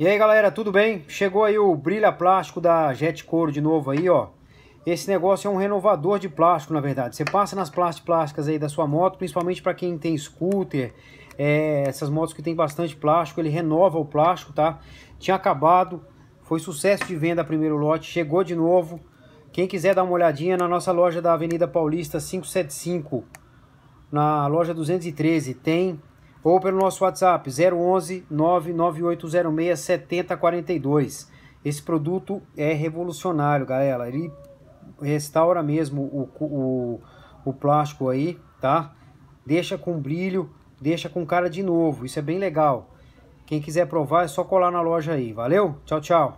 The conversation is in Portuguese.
E aí galera, tudo bem? Chegou aí o brilha plástico da Jet Coro de novo aí, ó. Esse negócio é um renovador de plástico, na verdade. Você passa nas plásticas aí da sua moto, principalmente para quem tem scooter, é, essas motos que tem bastante plástico, ele renova o plástico, tá? Tinha acabado, foi sucesso de venda primeiro lote, chegou de novo. Quem quiser dar uma olhadinha é na nossa loja da Avenida Paulista 575, na loja 213, tem ou pelo nosso WhatsApp 011 99806 7042. Esse produto é revolucionário, galera. Ele restaura mesmo o, o, o plástico aí, tá? Deixa com brilho, deixa com cara de novo. Isso é bem legal. Quem quiser provar é só colar na loja aí. Valeu? Tchau, tchau.